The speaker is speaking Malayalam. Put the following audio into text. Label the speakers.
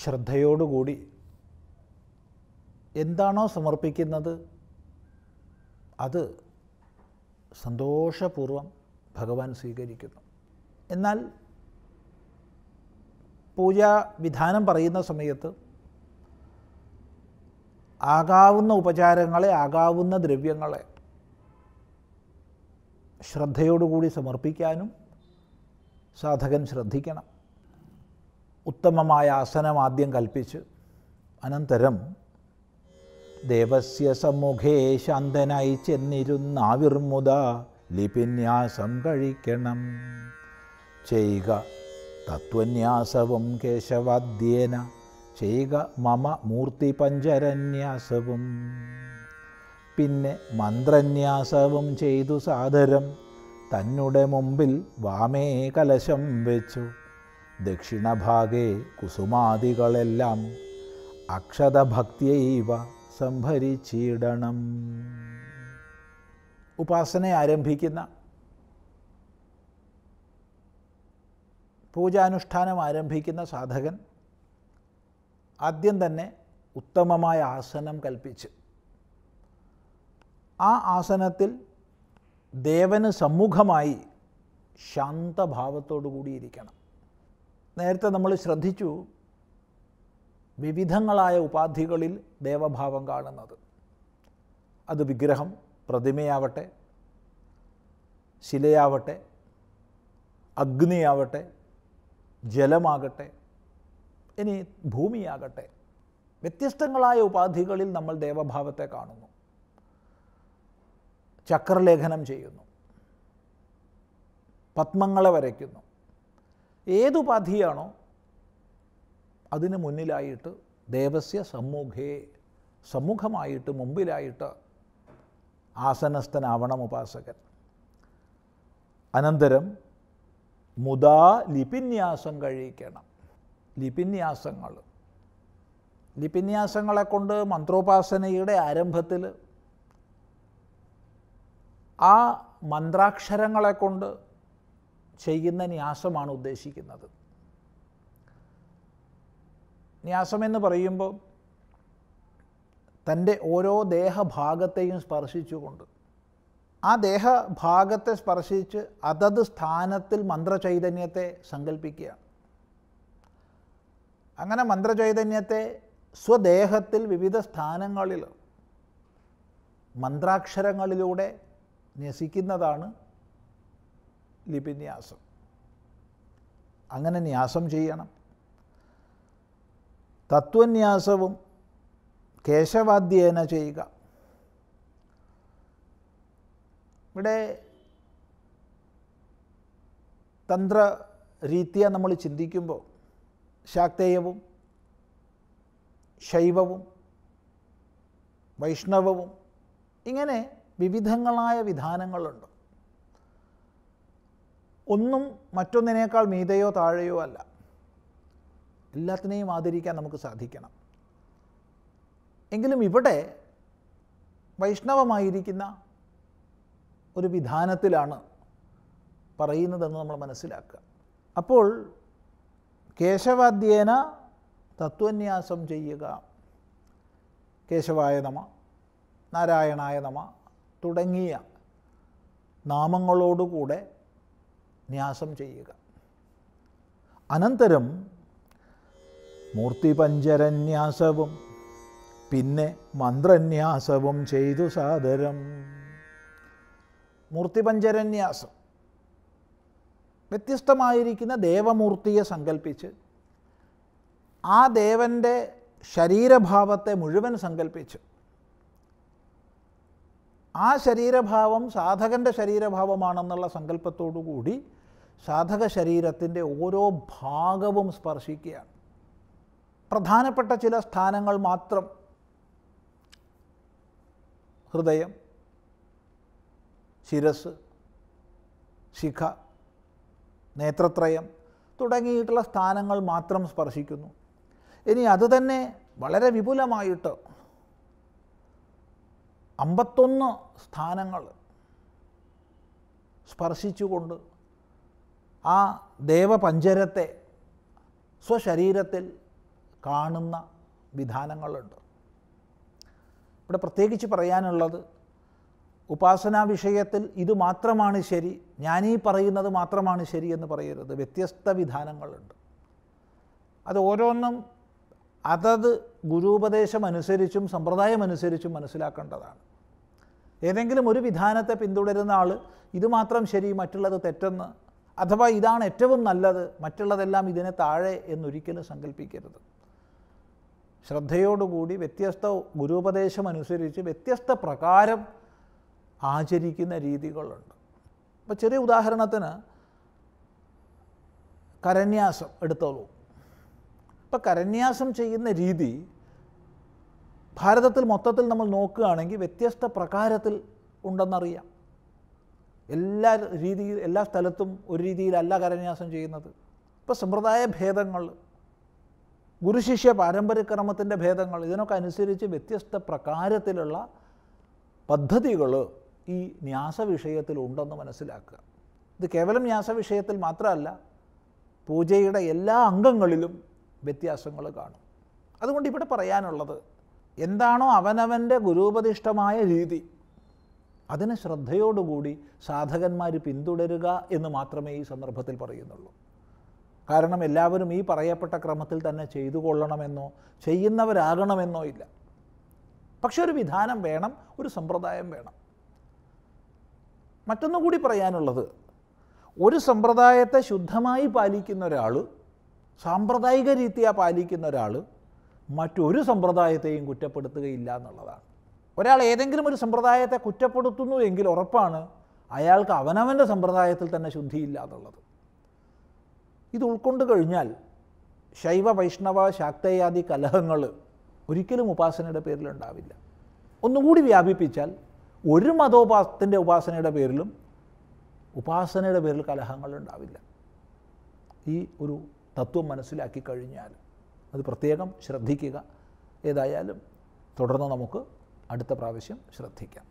Speaker 1: ശ്രദ്ധയോടുകൂടി എന്താണോ സമർപ്പിക്കുന്നത് അത് സന്തോഷപൂർവം ഭഗവാൻ സ്വീകരിക്കുന്നു എന്നാൽ പൂജാ വിധാനം പറയുന്ന സമയത്ത് ആകാവുന്ന ഉപചാരങ്ങളെ ആകാവുന്ന ദ്രവ്യങ്ങളെ ശ്രദ്ധയോടുകൂടി സമർപ്പിക്കാനും സാധകൻ ശ്രദ്ധിക്കണം ഉത്തമമായ ആസനം ആദ്യം കൽപ്പിച്ച് അനന്തരം ദേവസ്യ സമ്മുഖേ ശാന്തനായി ചെന്നിരുന്ന ചെന്നിരുന്നാവിർമുത ലിപിന്യാസം കഴിക്കണം ചെയ്യുക തത്വന്യാസവും കേശവാദ്യേന ചെയ്യുക മമ മൂർത്തി പഞ്ചരന്യാസവും പിന്നെ മന്ത്രന്യാസവും ചെയ്തു സാദരം തന്നുടെ മുമ്പിൽ വാമേ കലശം വെച്ചു ദക്ഷിണഭാഗേ കുസുമാദികളെല്ലാം അക്ഷതഭക്തിയൈവ സംഭരിച്ചിടണം ഉപാസന ആരംഭിക്കുന്ന പൂജാനുഷ്ഠാനം ആരംഭിക്കുന്ന സാധകൻ ആദ്യം തന്നെ ഉത്തമമായ ആസനം കൽപ്പിച്ച് ആ ആസനത്തിൽ ദേവന് സമ്മുഖമായി ശാന്തഭാവത്തോടു കൂടിയിരിക്കണം നേരത്തെ നമ്മൾ ശ്രദ്ധിച്ചു വിവിധങ്ങളായ ഉപാധികളിൽ ദേവഭാവം കാണുന്നത് അത് വിഗ്രഹം പ്രതിമയാവട്ടെ ശിലയാവട്ടെ അഗ്നിയാവട്ടെ ജലമാകട്ടെ ഇനി ഭൂമിയാകട്ടെ വ്യത്യസ്തങ്ങളായ ഉപാധികളിൽ നമ്മൾ ദേവഭാവത്തെ കാണുന്നു ചക്രലേഖനം ചെയ്യുന്നു പത്മങ്ങളെ വരയ്ക്കുന്നു ഏതുപാധിയാണോ അതിന് മുന്നിലായിട്ട് ദേവസ്യ സമ്മുഖേ സമ്മുഖമായിട്ട് മുമ്പിലായിട്ട് ആസനസ്ഥനാവണം ഉപാസകൻ അനന്തരം മുദാ ലിപിന്യാസം കഴിക്കണം ലിപിന്യാസങ്ങൾ ലിപിന്യാസങ്ങളെ കൊണ്ട് മന്ത്രോപാസനയുടെ ആരംഭത്തിൽ ആ മന്ത്രാക്ഷരങ്ങളെ കൊണ്ട് ചെയ്യുന്ന ന്യാസമാണ് ഉദ്ദേശിക്കുന്നത് ന്യാസമെന്ന് പറയുമ്പോൾ തൻ്റെ ഓരോ ദേഹഭാഗത്തെയും സ്പർശിച്ചുകൊണ്ട് ആ ദേഹഭാഗത്തെ സ്പർശിച്ച് അതത് സ്ഥാനത്തിൽ മന്ത്രചൈതന്യത്തെ സങ്കല്പിക്കുക അങ്ങനെ മന്ത്രചൈതന്യത്തെ സ്വദേഹത്തിൽ വിവിധ സ്ഥാനങ്ങളിൽ മന്ത്രാക്ഷരങ്ങളിലൂടെ ന്യസിക്കുന്നതാണ് ലിപിന്യാസം അങ്ങനെ ന്യാസം ചെയ്യണം തത്വന്യാസവും കേശവാധ്യേന ചെയ്യുക ഇവിടെ തന്ത്ര രീതിയ നമ്മൾ ചിന്തിക്കുമ്പോൾ ശാക്തേയവും ശൈവവും വൈഷ്ണവവും ഇങ്ങനെ വിവിധങ്ങളായ വിധാനങ്ങളുണ്ട് ഒന്നും മറ്റൊന്നിനേക്കാൾ മീതയോ താഴെയോ അല്ല എല്ലാത്തിനെയും ആദരിക്കാൻ നമുക്ക് സാധിക്കണം എങ്കിലും ഇവിടെ വൈഷ്ണവമായിരിക്കുന്ന ഒരു വിധാനത്തിലാണ് പറയുന്നതെന്ന് നമ്മൾ മനസ്സിലാക്കുക അപ്പോൾ കേശവാദ്യേന തത്വന്യാസം ചെയ്യുക കേശവായ നമ നാരായണായ നമ തുടങ്ങിയ നാമങ്ങളോടുകൂടെ ന്യാസം ചെയ്യുക അനന്തരം മൂർത്തിപഞ്ചരന്യാസവും പിന്നെ മന്ത്രന്യാസവും ചെയ്തു സാദരം മൂർത്തിപഞ്ചരന്യാസം വ്യത്യസ്തമായിരിക്കുന്ന ദേവമൂർത്തിയെ സങ്കല്പിച്ച് ആ ദേവൻ്റെ ശരീരഭാവത്തെ മുഴുവൻ സങ്കല്പിച്ച് ആ ശരീരഭാവം സാധകൻ്റെ ശരീരഭാവമാണെന്നുള്ള സങ്കല്പത്തോടു കൂടി സാധക ശരീരത്തിൻ്റെ ഓരോ ഭാഗവും സ്പർശിക്കുകയാണ് പ്രധാനപ്പെട്ട ചില സ്ഥാനങ്ങൾ മാത്രം ഹൃദയം ശിരസ് ശിഖ നേത്രത്രയം തുടങ്ങിയിട്ടുള്ള സ്ഥാനങ്ങൾ മാത്രം സ്പർശിക്കുന്നു ഇനി അതുതന്നെ വളരെ വിപുലമായിട്ട് അമ്പത്തൊന്ന് സ്ഥാനങ്ങൾ സ്പർശിച്ചുകൊണ്ട് ആ ദേവപഞ്ചരത്തെ സ്വശരീരത്തിൽ കാണുന്ന വിധാനങ്ങളുണ്ട് ഇവിടെ പ്രത്യേകിച്ച് പറയാനുള്ളത് ഉപാസനാ വിഷയത്തിൽ ഇത് മാത്രമാണ് ശരി ഞാനീ പറയുന്നത് മാത്രമാണ് ശരി എന്ന് പറയരുത് വ്യത്യസ്ത വിധാനങ്ങളുണ്ട് അത് ഓരോന്നും അതത് ഗുരുപദേശം അനുസരിച്ചും സമ്പ്രദായം അനുസരിച്ചും മനസ്സിലാക്കേണ്ടതാണ് ഏതെങ്കിലും ഒരു വിധാനത്തെ പിന്തുടരുന്ന ആൾ ഇത് മാത്രം ശരി മറ്റുള്ളത് തെറ്റെന്ന് അഥവാ ഇതാണ് ഏറ്റവും നല്ലത് മറ്റുള്ളതെല്ലാം ഇതിനെ താഴെ എന്നൊരിക്കലും സങ്കല്പിക്കരുത് ശ്രദ്ധയോടുകൂടി വ്യത്യസ്ത ഗുരുപദേശം അനുസരിച്ച് വ്യത്യസ്ത പ്രകാരം ആചരിക്കുന്ന രീതികളുണ്ട് അപ്പോൾ ചെറിയ ഉദാഹരണത്തിന് കരന്യാസം എടുത്തോളൂ ഇപ്പം കരന്യാസം ചെയ്യുന്ന രീതി ഭാരതത്തിൽ മൊത്തത്തിൽ നമ്മൾ നോക്കുകയാണെങ്കിൽ വ്യത്യസ്ത പ്രകാരത്തിൽ ഉണ്ടെന്നറിയാം എല്ലാ രീതിയിൽ എല്ലാ സ്ഥലത്തും ഒരു രീതിയിലല്ല കരന്യാസം ചെയ്യുന്നത് ഇപ്പോൾ സമ്പ്രദായ ഭേദങ്ങൾ ഗുരുശിഷ്യ പാരമ്പര്യക്രമത്തിൻ്റെ ഭേദങ്ങൾ ഇതിനൊക്കെ അനുസരിച്ച് വ്യത്യസ്ത പ്രകാരത്തിലുള്ള പദ്ധതികൾ ഈ ന്യാസ വിഷയത്തിൽ ഉണ്ടെന്ന് മനസ്സിലാക്കുക ഇത് കേവലം ന്യാസ വിഷയത്തിൽ മാത്രമല്ല പൂജയുടെ എല്ലാ അംഗങ്ങളിലും വ്യത്യാസങ്ങൾ കാണും അതുകൊണ്ട് ഇവിടെ പറയാനുള്ളത് എന്താണോ അവനവൻ്റെ ഗുരുപതിഷ്ഠമായ രീതി അതിന് ശ്രദ്ധയോടുകൂടി സാധകന്മാർ പിന്തുടരുക എന്ന് മാത്രമേ ഈ സന്ദർഭത്തിൽ പറയുന്നുള്ളൂ കാരണം എല്ലാവരും ഈ പറയപ്പെട്ട ക്രമത്തിൽ തന്നെ ചെയ്തു കൊള്ളണമെന്നോ ചെയ്യുന്നവരാകണമെന്നോ ഇല്ല പക്ഷെ ഒരു വിധാനം വേണം ഒരു സമ്പ്രദായം വേണം മറ്റൊന്നുകൂടി പറയാനുള്ളത് ഒരു സമ്പ്രദായത്തെ ശുദ്ധമായി പാലിക്കുന്ന ഒരാൾ സാമ്പ്രദായിക രീതിയാ പാലിക്കുന്ന ഒരാൾ മറ്റൊരു സമ്പ്രദായത്തെയും കുറ്റപ്പെടുത്തുകയില്ല എന്നുള്ളതാണ് ഒരാൾ ഏതെങ്കിലും ഒരു സമ്പ്രദായത്തെ കുറ്റപ്പെടുത്തുന്നു എങ്കിൽ ഉറപ്പാണ് അയാൾക്ക് അവനവൻ്റെ സമ്പ്രദായത്തിൽ തന്നെ ശുദ്ധിയില്ല എന്നുള്ളത് ഇത് ഉൾക്കൊണ്ട് കഴിഞ്ഞാൽ ശൈവ വൈഷ്ണവ ശാക്തയാദി കലഹങ്ങൾ ഒരിക്കലും ഉപാസനയുടെ പേരിലുണ്ടാവില്ല ഒന്നുകൂടി വ്യാപിപ്പിച്ചാൽ ഒരു മതോപാസത്തിൻ്റെ ഉപാസനയുടെ പേരിലും ഉപാസനയുടെ പേരിൽ കലഹങ്ങൾ ഉണ്ടാവില്ല ഈ ഒരു തത്വം മനസ്സിലാക്കി കഴിഞ്ഞാൽ അത് പ്രത്യേകം ശ്രദ്ധിക്കുക ഏതായാലും തുടർന്ന് നമുക്ക് അടുത്ത പ്രാവശ്യം ശ്രദ്ധിക്കാം